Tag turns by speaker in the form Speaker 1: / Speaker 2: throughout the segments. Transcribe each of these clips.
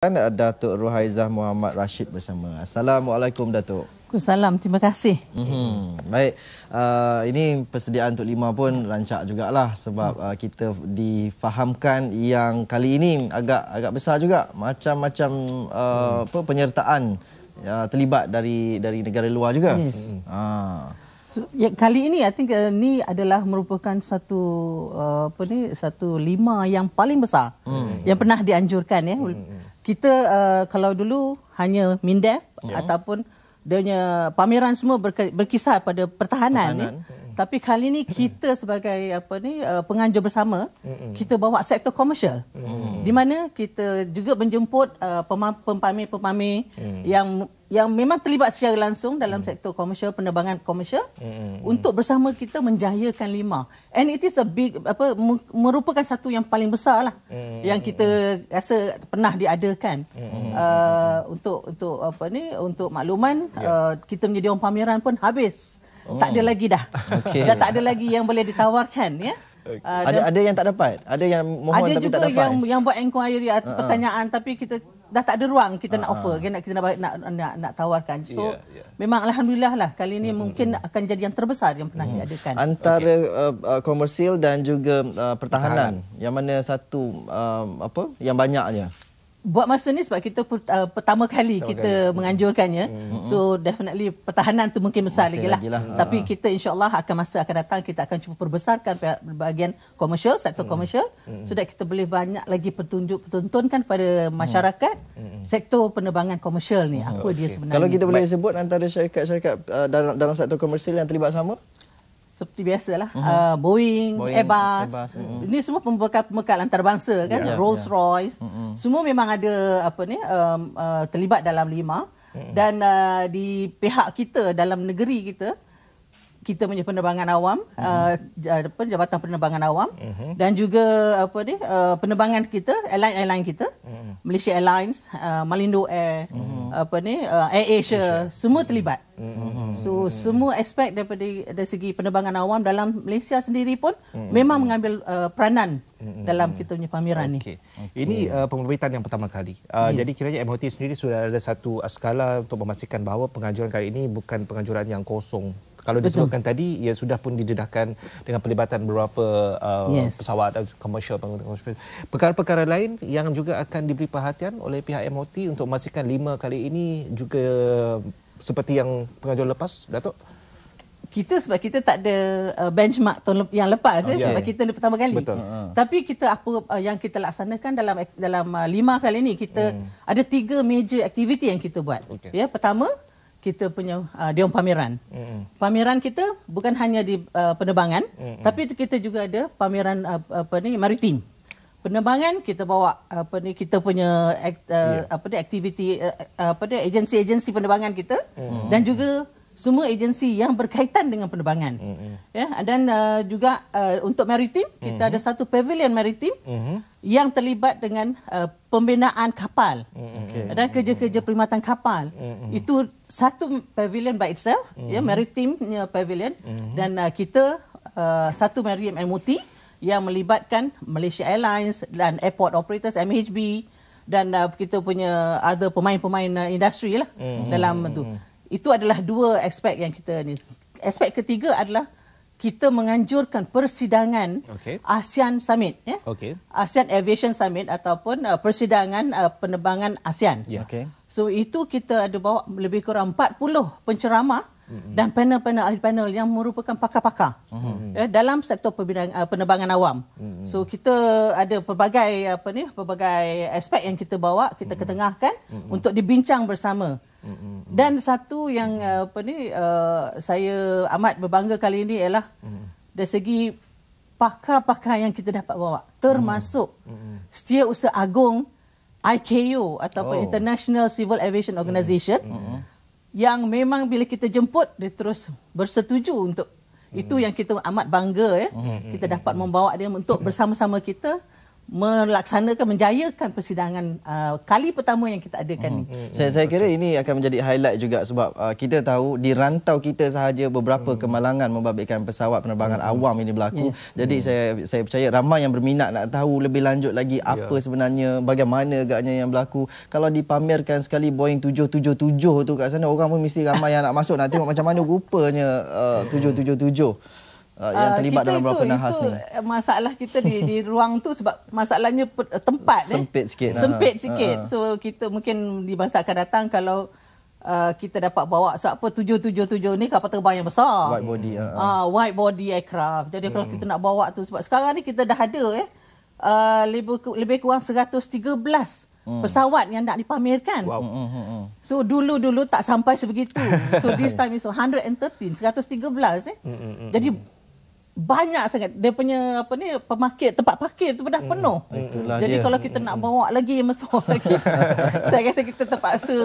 Speaker 1: dan eh, Datuk Ruhaizah Muhammad Rashid bersama. Assalamualaikum Datuk.
Speaker 2: Assalamualaikum. Terima kasih. Mm
Speaker 1: -hmm. Baik. Uh, ini persediaan Tok Lima pun rancak juga lah sebab uh, kita difahamkan yang kali ini agak agak besar juga macam-macam uh, penyertaan uh, terlibat dari dari negara luar juga. Yes. Uh.
Speaker 2: So, ya, kali ini, I think uh, ni adalah merupakan satu uh, apa ni satu lima yang paling besar hmm. yang pernah dianjurkan ya. Hmm. Kita uh, kalau dulu hanya minde yeah. ataupun dia pameran semua berkisar pada pertahanan, ya. pertahanan. Ya. Hmm. Tapi kali ini kita sebagai apa ni uh, penganjur bersama hmm. kita bawa sektor komersial. Hmm. Di mana kita juga menjemput uh, pemamer-pemamer hmm. yang yang memang terlibat secara langsung dalam hmm. sektor komersial penerbangan komersial hmm. hmm untuk hmm. bersama kita menjayakan lima and it is a big apa merupakan satu yang paling besar lah hmm. hmm yang kita rasa pernah diadakan hmm. uh, untuk untuk apa ni untuk makluman yeah. Ya. uh, kita menjadi orang pameran pun habis hmm. tak ada lagi dah okay. dah tak ada lagi yang boleh ditawarkan ya okay. uh, ah, ada ada
Speaker 1: yang tak dapat ada yang mohon ada tapi tak dapat ada juga yang
Speaker 2: yang buat enquiry atau uh-huh. Ah. pertanyaan tapi kita dah tak ada ruang kita uh-huh. nak ah, ah. offer kita nak kita nak nak nak, nak tawarkan so yeah, yeah. memang alhamdulillah lah kali ini mm-hmm. mungkin akan jadi yang terbesar yang pernah mm diadakan
Speaker 1: antara okay. Uh, uh, komersil dan juga uh, pertahanan, pertahanan yang mana satu uh, apa yang banyaknya
Speaker 2: buat masa ni sebab kita uh, pertama kali Sama kita kali. menganjurkannya hmm. so definitely pertahanan tu mungkin besar lagi lah, lah. Ha. tapi uh. kita insyaallah akan masa akan datang kita akan cuba perbesarkan bahagian komersial sektor hmm. komersial hmm. so that kita boleh banyak lagi petunjuk pertuntunkan kepada hmm. masyarakat hmm. sektor penerbangan komersial ni hmm. apa okay. dia sebenarnya kalau kita boleh
Speaker 1: sebut antara syarikat-syarikat uh, dalam dalam sektor komersial yang terlibat sama
Speaker 2: seperti biasalah uh-huh. uh, Boeing, Boeing, Airbus. Airbus uh-huh. Ini semua pembekal-pembekal antarabangsa kan, yeah, ya. Rolls-Royce. Uh-huh. Semua memang ada apa ni um, uh, terlibat dalam lima uh-huh. dan uh, di pihak kita dalam negeri kita kita punya penerbangan awam hmm. uh, jabatan penerbangan awam hmm. dan juga apa ni uh, penerbangan kita airline airline kita hmm. Malaysia Airlines uh, Malindo Air hmm. apa ni uh, Air Asia, Asia semua terlibat hmm. so hmm. semua aspek daripada dari segi penerbangan awam dalam Malaysia sendiri pun hmm. memang mengambil uh, peranan hmm. dalam kita punya pameran okay. ni
Speaker 3: okay. ini uh, pemberitaan yang pertama kali uh, yes. jadi kiranya MOT sendiri sudah ada satu skala untuk memastikan bahawa penganjuran kali ini bukan penganjuran yang kosong kalau Betul. disebutkan tadi ia sudah pun didedahkan dengan pelibatan beberapa uh, yes. pesawat dan uh, komersial perkara-perkara lain yang juga akan diberi perhatian oleh pihak MOT untuk memastikan lima kali ini juga seperti yang pengajuan lepas
Speaker 2: Datuk kita sebab kita tak ada uh, benchmark tahun le- yang lepas oh, eh, sebab kita pertama kali Betul. Ha. Ha. tapi kita apa uh, yang kita laksanakan dalam dalam uh, lima kali ini kita hmm. ada tiga major aktiviti yang kita buat okay. ya pertama kita punya uh, dia pameran. Mm-hmm. Pameran kita bukan hanya di uh, penerbangan mm-hmm. tapi kita juga ada pameran uh, apa ni maritim. Penerbangan kita bawa apa ni kita punya uh, yeah. apa ni aktiviti uh, uh, apa ni agensi-agensi penerbangan kita mm-hmm. dan juga semua agensi yang berkaitan dengan penerbangan. Mm -hmm. Ya, dan uh, juga uh, untuk maritim kita mm -hmm. ada mm-hmm. satu pavilion maritim mm -hmm. yang terlibat dengan uh, pembinaan kapal.
Speaker 1: Okay. Dan
Speaker 2: kerja-kerja perkhidmatan kapal. Mm -hmm. Itu satu pavilion by itself, mm -hmm. ya mm-hmm. maritimnya pavilion mm -hmm. dan uh, kita uh, satu maritim MOT yang melibatkan Malaysia Airlines dan airport operators MHB dan uh, kita punya ada pemain-pemain uh, industri lah mm -hmm. dalam tu. Mm-hmm. Itu adalah dua aspek yang kita ni. Aspek ketiga adalah kita menganjurkan persidangan okay. ASEAN Summit, ya? okay. ASEAN Aviation Summit ataupun uh, persidangan uh, penerbangan ASEAN. Yeah. Okay. So itu kita ada bawa lebih kurang 40 penceramah dan panel-panel ahli panel yang merupakan pakar-pakar mm-hmm. ya, dalam sektor uh, penerbangan awam. Mm-hmm. So kita ada pelbagai apa ni pelbagai aspek yang kita bawa kita mm-hmm. ketengahkan mm-hmm. untuk dibincang bersama. Dan satu yang uh, apa ni uh, saya amat berbangga kali ini ialah mm. dari segi pakar-pakar yang kita dapat bawa termasuk mm. usaha Agung IKU atau oh. International Civil Aviation Organization mm. yang memang bila kita jemput dia terus bersetuju untuk mm. itu yang kita amat bangga ya mm. kita dapat membawa dia untuk bersama-sama kita melaksanakan menjayakan persidangan uh, kali pertama yang kita adakan hmm. ni. Hmm,
Speaker 1: hmm. Saya saya kira ini akan menjadi highlight juga sebab uh, kita tahu di rantau kita sahaja beberapa hmm. kemalangan membabitkan pesawat penerbangan hmm. awam ini berlaku. Yes. Jadi hmm. saya saya percaya ramai yang berminat nak tahu lebih lanjut lagi ya. apa yeah. sebenarnya bagaimana agaknya yang berlaku. Kalau dipamerkan sekali Boeing 777 tu kat sana orang pun mesti ramai yang nak masuk nak tengok macam mana rupanya uh, 777. Hmm uh, yang ah, terlibat dalam berapa nahas itu ni? Eh,
Speaker 2: masalah kita di, di ruang tu sebab masalahnya tempat. Eh. Sempit eh. sikit. Ah. Sempit uh, sikit. Uh, So kita mungkin di masa akan datang kalau uh, kita dapat bawa sebab apa tujuh ni kapal terbang yang besar. White
Speaker 1: body. Uh, Uh,
Speaker 2: white body aircraft. Jadi hmm. kalau kita nak bawa tu sebab sekarang ni kita dah ada eh. Uh, lebih, lebih kurang 113 hmm. pesawat yang nak dipamerkan. Wow. Hmm, hmm, hmm. So dulu-dulu tak sampai sebegitu. So this time is 113, 113 eh. Hmm. Jadi banyak sangat dia punya apa ni pemarkir tempat parkir tu dah hmm. penuh. Hmm, itulah Jadi dia. kalau kita hmm. nak bawa lagi mesor lagi. saya rasa kita terpaksa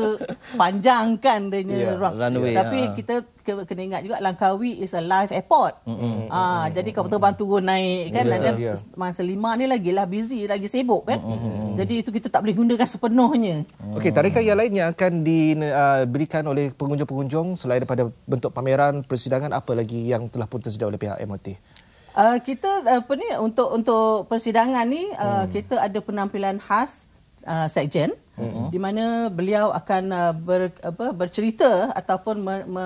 Speaker 2: panjangkan dia punya yeah, ruang. Runway, Tapi ha. kita kena ingat juga Langkawi is a live airport.
Speaker 1: Mm-hmm. Ah mm-hmm.
Speaker 2: jadi kalau terbang turun naik kan yeah, yeah. masa lima ni lagi lah busy lagi sibuk kan. Mm-hmm. Jadi itu kita tak boleh gunakan sepenuhnya. Okey tarikh yang
Speaker 3: lain yang akan diberikan ah, uh, oleh pengunjung-pengunjung selain daripada bentuk pameran persidangan apa lagi yang telah pun tersedia oleh pihak MOT?
Speaker 2: Uh, kita apa ni untuk untuk persidangan ni uh, hmm. kita ada penampilan khas uh, sekjen hmm. di mana beliau akan uh, ber, apa, bercerita ataupun me, me,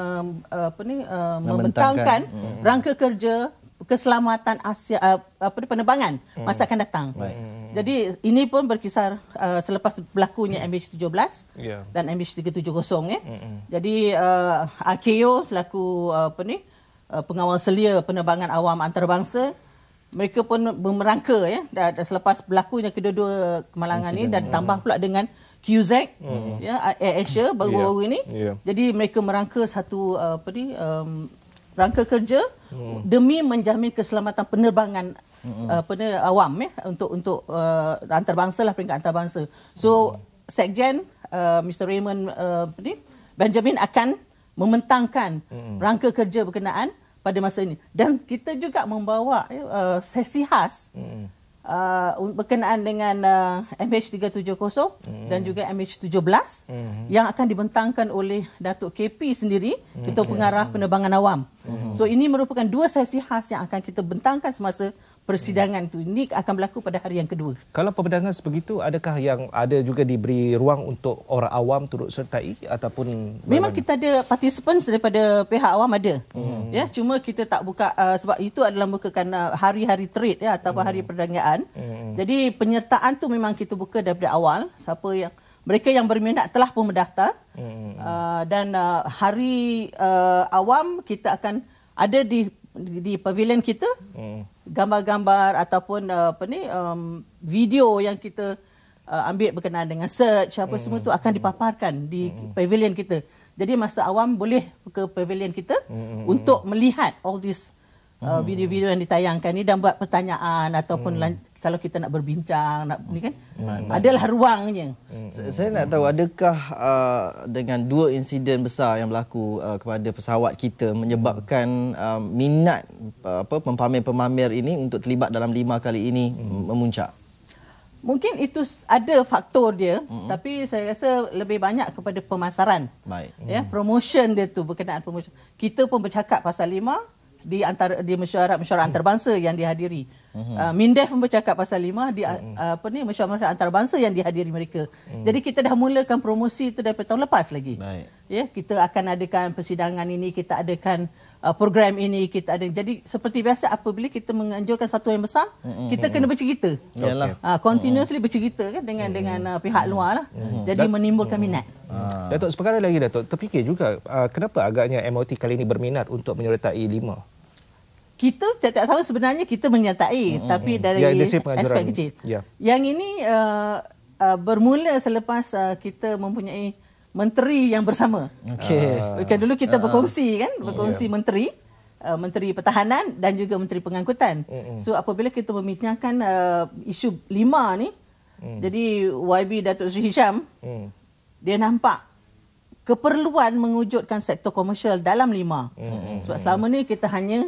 Speaker 2: uh, apa ni uh, membentangkan hmm. rangka kerja keselamatan Asia uh, apa ni penerbangan hmm. masa akan datang. Hmm. Jadi ini pun berkisar uh, selepas berlakunya hmm. MH17 yeah. dan MH370 eh. Hmm. Jadi uh, AKO selaku uh, apa ni Uh, pengawal selia penerbangan awam antarabangsa mereka pun bermerangka ya dan, dan selepas berlakunya kedua-dua kemalangan ini dan tambah pula dengan QZ hmm. ya Air Asia baru-baru yeah. ini yeah. jadi mereka merangka satu uh, apa ni um, rangka kerja hmm. demi menjamin keselamatan penerbangan hmm. apa uh, ni awam ya untuk untuk uh, antarabangsa lah peringkat antarabangsa so hmm. Sekjen uh, Mr Raymond uh, apa ni Benjamin akan mementangkan hmm. rangka kerja berkenaan pada masa ini dan kita juga membawa eh, uh, sesi khas hmm. uh, berkenaan dengan uh, MH370 hmm. dan juga MH17 hmm. yang akan dibentangkan oleh Datuk KP sendiri itu hmm. pengarah penerbangan awam. Hmm. So ini merupakan dua sesi khas yang akan kita bentangkan semasa persidangan itu ini akan berlaku pada hari yang kedua.
Speaker 3: Kalau pembedangan sebegitu adakah yang ada juga diberi ruang untuk orang awam turut sertai ataupun Memang mana? kita
Speaker 2: ada participants daripada pihak awam ada. Hmm. Ya cuma kita tak buka uh, sebab itu adalah merupakan uh, hari-hari trade ya ataupun hmm. hari perdagangan. Hmm. Jadi penyertaan tu memang kita buka daripada awal siapa yang mereka yang berminat telah pun mendaftar. Hmm. Uh, dan uh, hari uh, awam kita akan ada di di pavilion kita. Hmm gambar-gambar ataupun uh, apa ni um, video yang kita uh, ambil berkenaan dengan search apa mm. semua tu akan dipaparkan di mm. pavilion kita. Jadi masa awam boleh ke pavilion kita mm. untuk melihat all this
Speaker 1: uh, hmm. video-video
Speaker 2: yang ditayangkan ni dan buat pertanyaan ataupun hmm. kalau kita nak berbincang nak ni kan hmm. Ah, hmm. adalah ruangnya
Speaker 1: hmm. saya nak tahu adakah uh, dengan dua insiden besar yang berlaku uh, kepada pesawat kita menyebabkan uh, minat uh, apa pemamer-pemamer ini untuk terlibat dalam lima kali ini hmm. memuncak
Speaker 2: mungkin itu ada faktor dia hmm. tapi saya rasa lebih banyak kepada pemasaran baik ya hmm. promotion dia tu berkenaan promotion kita pun bercakap pasal lima di antara di mesyuarat mesyuarat antarabangsa yang dihadiri. Uh, Mindef pun bercakap pasal lima di uh, apa ni mesyuarat antarabangsa yang dihadiri mereka. Hmm. Jadi kita dah mulakan promosi itu daripada tahun lepas lagi. Baik. Ya, kita akan adakan persidangan ini, kita adakan Uh, program ini kita ada. Jadi seperti biasa apabila kita menganjurkan satu yang besar, mm-hmm. kita kena bercerita. Yalah. Okay. Uh, continuously mm-hmm. bercerita kan dengan dengan uh, pihak luar lah. Mm-hmm. Jadi Dat- menimbulkan mm-hmm. minat. Ha.
Speaker 3: Datuk sekarang lagi Datuk terfikir juga uh, kenapa agaknya MOT kali ini berminat untuk menyertai lima
Speaker 2: kita tiap-tiap tahun sebenarnya kita menyertai mm-hmm. tapi dari yeah, ya, aspek kecil. Yeah. Yang ini uh, uh, bermula selepas uh, kita mempunyai menteri yang bersama. Okey. Ah. Kan dulu kita ah. berkongsi kan, ya. berkongsi yeah. menteri, uh, menteri pertahanan dan juga menteri pengangkutan. Mm-mm. So apabila kita membincangkan uh, isu lima ni, mm. jadi YB Datuk Sri Hisham mm. dia nampak keperluan mengujudkan sektor komersial dalam lima. Mm-mm. Sebab selama ni kita hanya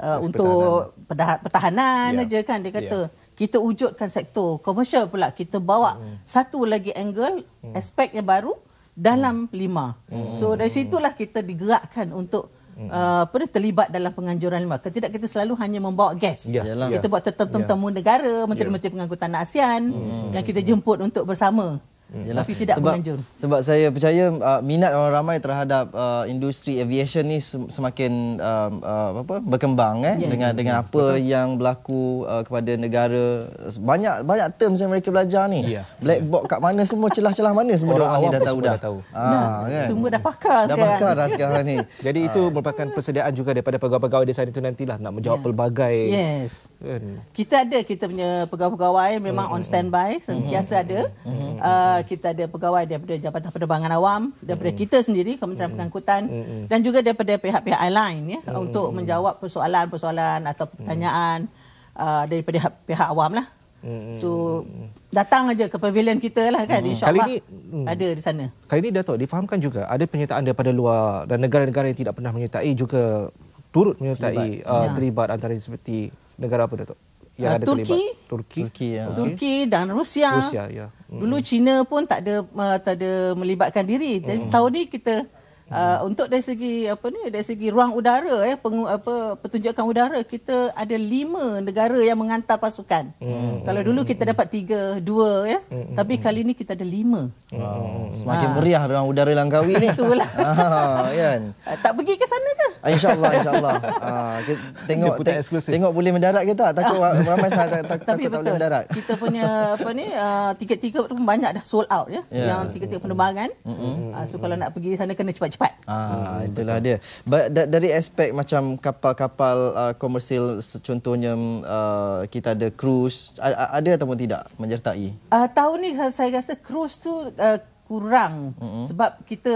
Speaker 2: uh, untuk pertahanan, pertahanan yeah. aja kan dia ya. kata. Yeah. Kita wujudkan sektor komersial pula. Kita bawa mm. satu lagi angle, mm. aspek yang baru dalam lima. Hmm. So dari situlah kita digerakkan untuk hmm. uh, apa uh, terlibat dalam penganjuran lima. Ketidak kita selalu hanya membawa gas. Yeah. Ya. Kita yeah. buat tetap ya. temu yeah. negara, menteri-menteri ya. pengangkutan ASEAN yeah. Hmm. yang kita jemput untuk bersama
Speaker 1: Yalah, hmm. tapi tidak menganjur. Sebab saya percaya uh, minat orang ramai terhadap uh, industri aviation ni semakin uh, uh, apa berkembang eh yeah. dengan ya, dengan ya. apa Betul. yang berlaku uh, kepada negara banyak banyak term yang mereka belajar ni. Yeah. Black box kat mana semua celah-celah mana semua
Speaker 2: orang ni dah
Speaker 3: tahu dah. Tahu. Ha, nah, kan? Semua
Speaker 2: dah pakar dah sekarang. pakar dah sekarang ni. Jadi itu
Speaker 3: ah. merupakan persediaan juga daripada pegawai-pegawai di sana itu nantilah nak menjawab yeah. pelbagai. Yes. Kan.
Speaker 2: Kita ada kita punya pegawai-pegawai eh, memang mm-hmm. on hmm, hmm. standby sentiasa mm-hmm. ada. Mm-hmm. Uh, kita ada pegawai daripada Jabatan Penerbangan Awam, daripada mm kita sendiri Kementerian mm Pengangkutan mm dan juga daripada pihak-pihak airline ya mm-hmm. untuk menjawab persoalan-persoalan atau pertanyaan mm uh, daripada pihak, pihak awam lah. mm So datang aja ke pavilion kita lah kan mm-hmm. mm, ada di sana.
Speaker 3: Kali ini Datuk difahamkan juga ada penyertaan daripada luar dan negara-negara yang tidak pernah menyertai juga turut menyertai terlibat, uh, ya. terlibat ya. antara seperti negara apa Datuk? yang uh, Turki, Turki,
Speaker 2: Turki, ya. Turki dan Rusia. Rusia ya. Mm. Dulu China pun tak ada uh, tak ada melibatkan diri. Dan mm. tahun ni kita uh, untuk dari segi apa ni dari segi ruang udara ya peng, apa pertunjukan udara kita ada lima negara yang menghantar pasukan hmm, hmm, hmm. kalau dulu kita dapat tiga dua ya hmm. hmm tapi kali ini kita ada lima wow.
Speaker 1: Oh, semakin ha. meriah ruang udara Langkawi ni itulah ah, kan?
Speaker 2: uh, tak pergi ke sana ke ah, insyaallah insyaallah
Speaker 1: ah, tengok te- tengok boleh mendarat kita. tak takut ramai sangat tak, tak, tapi takut betul. tak boleh
Speaker 2: mendarat kita punya apa ni uh, tiket-tiket pun banyak dah sold out ya yeah. yang tiket-tiket penerbangan mm-hmm. uh, so kalau nak pergi sana kena cepat-cepat cepat.
Speaker 1: Ah, hmm, itulah betul. dia. da- dari aspek macam kapal-kapal uh, komersil, contohnya mm, uh, kita ada cruise, ada, ada ataupun tidak menyertai?
Speaker 2: Uh, tahun ni ha, saya rasa cruise tu uh, kurang mm-hmm. sebab kita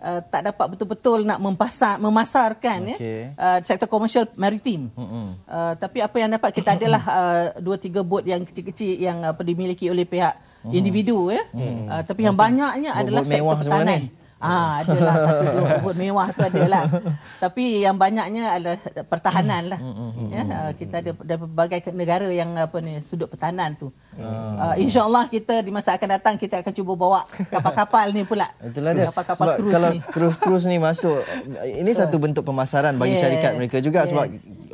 Speaker 2: uh, tak dapat betul-betul nak mempasar, memasarkan okay. ya, uh, sektor komersil maritim. Mm-hmm. Uh, tapi apa yang dapat kita adalah uh, dua tiga bot yang kecil-kecil yang uh, dimiliki oleh pihak. Hmm. Individu ya, hmm. uh, tapi yang banyaknya adalah sektor pertanian. Ah, adalah satu dua pokok mewah tu adalah. Tapi yang banyaknya adalah pertahanan lah. Mm, mm, mm, ya, ah, kita ada dari berbagai negara yang apa ni sudut pertahanan tu. Uh, InsyaAllah kita di masa akan datang kita akan cuba bawa kapal-kapal ni pula. Itulah dia. Kapal-kapal kruz ni. Kalau
Speaker 1: kruz-kruz ni masuk, ini satu bentuk pemasaran bagi yeah. syarikat mereka juga. Yeah. Sebab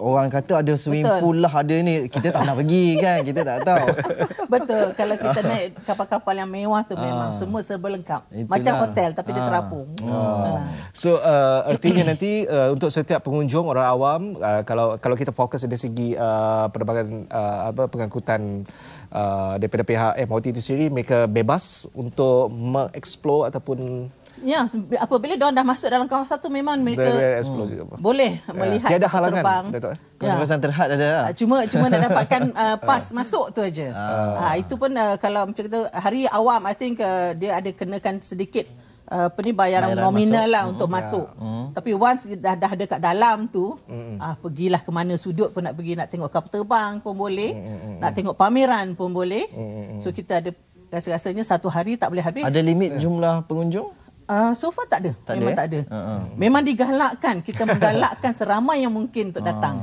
Speaker 1: orang kata ada swimming pool lah ada ni kita tak nak
Speaker 3: pergi kan kita tak tahu
Speaker 2: betul kalau kita naik kapal-kapal yang mewah tu ah. memang ah. semua serba lengkap Itulah. macam hotel tapi ah. dia terapung ah. ah.
Speaker 3: so uh, artinya nanti uh, untuk setiap pengunjung orang awam uh, kalau kalau kita fokus dari segi uh, penerbangan uh, apa pengangkutan uh, daripada pihak MOT itu sendiri mereka bebas untuk mengeksplor ataupun
Speaker 2: Ya, apabila dia dah masuk dalam kawasan tu memang mereka
Speaker 3: hmm.
Speaker 2: boleh yeah. melihat tiada halangan terbang.
Speaker 3: Datuk. Eh. Ya. Kawasan terhad ada. Lah. Ah, cuma cuma nak dapatkan
Speaker 2: uh, pas masuk tu aja. Ah. Ha, itu pun uh, kalau macam kata hari awam I think uh, dia ada kenakan sedikit uh, apa bayaran nominal lah hmm. ya. masuk. lah untuk mm, masuk. Yeah. Tapi once dah dah dekat dalam tu, mm. ah pergilah ke mana sudut pun nak pergi nak tengok kapal terbang pun boleh, mm. nak tengok pameran pun boleh. Mm. So kita ada rasa-rasanya satu hari tak boleh habis. Ada limit ya. jumlah pengunjung? Uh, so far tak ada. Tak Memang ada, eh? tak ada. Eh? Memang digalakkan. Kita menggalakkan seramai yang mungkin untuk ah. datang.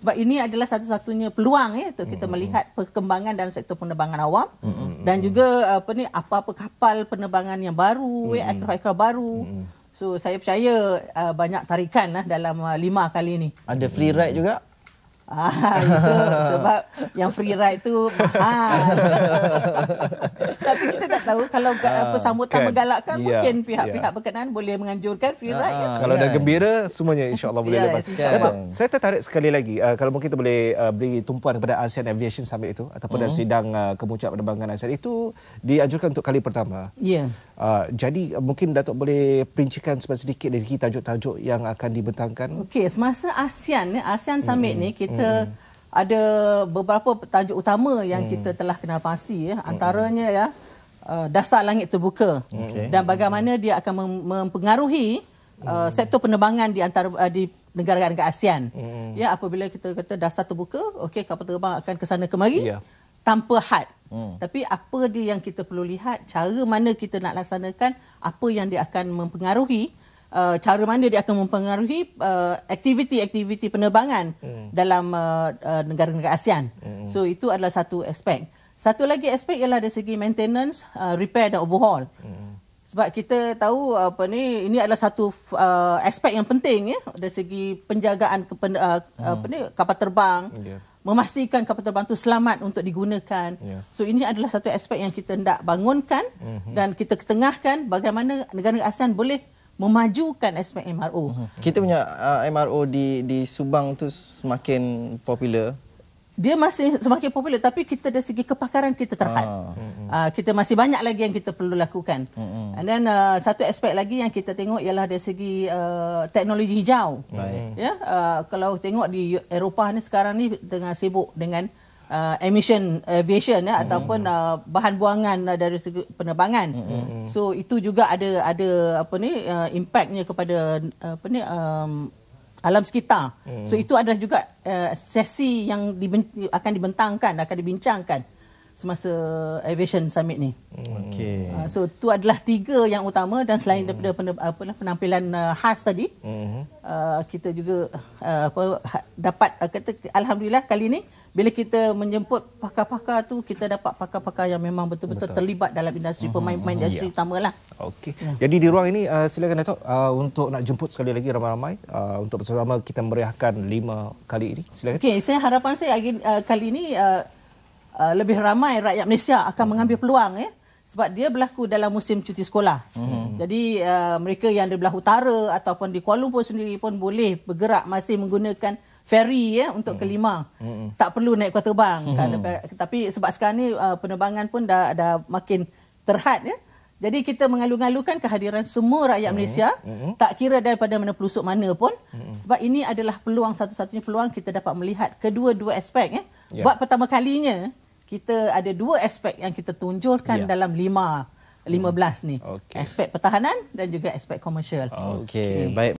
Speaker 2: Sebab ini adalah satu-satunya peluang ya, untuk kita hmm. melihat perkembangan dalam sektor penerbangan awam. Hmm, hmm, dan juga apa ni apa-apa kapal penerbangan yang baru, ya, aircraft-aircraft eh, baru. so saya percaya uh, banyak tarikan lah dalam uh, lima kali ini. Ada free ride juga? Ah, itu sebab yang free ride tu mahal. Tapi kita tahu kalau uh, apa sambutan kan. menggalakkan yeah. mungkin pihak-pihak yeah. berkenan boleh menganjurkan free ride uh, kan? kalau yeah. dah ya.
Speaker 3: gembira semuanya insyaallah boleh yeah, lepas insya Datuk, saya tertarik sekali lagi uh, kalau mungkin kita boleh uh, beri tumpuan kepada ASEAN Aviation Summit itu ataupun uh-huh. sidang uh, kemuncak penerbangan ASEAN itu dianjurkan untuk kali pertama yeah. Ya. uh, jadi uh, mungkin Datuk boleh perincikan sedikit dari segi tajuk-tajuk yang akan dibentangkan
Speaker 2: okey semasa ASEAN ASEAN Summit uh-huh. ni kita uh-huh. ada beberapa tajuk utama yang uh kita telah kenal pasti ya antaranya ya uh, dasar langit terbuka okay. dan bagaimana dia akan mempengaruhi uh, sektor penerbangan di antara uh, di negara-negara ASEAN. Mm. Ya apabila kita kata dasar terbuka, okey kapal terbang akan ke sana kemari yeah. tanpa had. Mm. Tapi apa dia yang kita perlu lihat cara mana kita nak laksanakan apa yang dia akan mempengaruhi Uh, cara mana dia akan mempengaruhi uh, aktiviti-aktiviti penerbangan hmm. dalam uh, uh, negara-negara ASEAN. Hmm. So itu adalah satu aspek. Hmm. Satu lagi aspek ialah dari segi maintenance, uh, repair dan overhaul. Hmm. Sebab kita tahu apa ni ini adalah satu uh, aspek yang penting ya dari segi penjagaan kepen, uh, hmm. apa ni kapal terbang. Yeah memastikan kapal terbang itu selamat untuk digunakan. Yeah. So ini adalah satu aspek yang kita hendak bangunkan mm-hmm. dan kita ketengahkan bagaimana negara-negara ASEAN boleh memajukan aspek MRO. Mm-hmm.
Speaker 1: Kita punya uh,
Speaker 2: MRO di di Subang tu semakin popular dia masih semakin popular tapi kita dari segi kepakaran kita terhad. Ah, mm, mm. kita masih banyak lagi yang kita perlu lakukan. Mm, mm. And then uh, satu aspek lagi yang kita tengok ialah dari segi uh, teknologi hijau. Mm. Ya, yeah? uh, kalau tengok di Eropah ni sekarang ni tengah sibuk dengan uh, emission aviation ya mm. ataupun uh, bahan buangan uh, dari segi penerbangan. Mm, mm, So itu juga ada ada apa ni uh, impactnya kepada apa ni um, alam sekitar. Hmm. So itu adalah juga uh, sesi yang akan dibentangkan, akan dibincangkan semasa aviation summit ni.
Speaker 1: Hmm. Okey. Uh, so
Speaker 2: tu adalah tiga yang utama dan selain mm. daripada hmm. apa lah, penampilan uh, khas tadi. mm Uh, kita juga uh, apa ha, dapat uh, kata alhamdulillah kali ni bila kita menjemput pakar-pakar tu kita dapat pakar-pakar yang memang betul-betul terlibat dalam industri mm pemain-pemain mm industri yeah. utamalah.
Speaker 3: Okey. Yeah. Jadi di ruang ini uh, silakan Datuk uh, untuk nak jemput sekali lagi ramai-ramai uh, untuk bersama kita meriahkan lima kali ini. Silakan. Okey,
Speaker 2: saya harapan saya uh, kali ini uh, Uh, lebih ramai rakyat Malaysia akan hmm. mengambil peluang ya sebab dia berlaku dalam musim cuti sekolah. Hmm. Jadi uh, mereka yang di belah utara ataupun di Kuala Lumpur sendiri pun boleh bergerak masih menggunakan feri ya eh, untuk hmm. kelima. Hmm. Tak perlu naik kuota bang. Hmm. tapi sebab sekarang ni uh, penerbangan pun dah dah makin terhad ya. Jadi kita mengalu-alukan kehadiran semua rakyat hmm. Malaysia hmm. tak kira daripada mana pelusuk mana pun hmm. sebab ini adalah peluang satu-satunya peluang kita dapat melihat kedua-dua aspek ya. Yeah. Buat pertama kalinya kita ada dua aspek yang kita tunjulkan yeah. dalam lima lima hmm. belas ni okay. aspek pertahanan dan juga aspek komersial. Okey. Okay.
Speaker 1: Baik.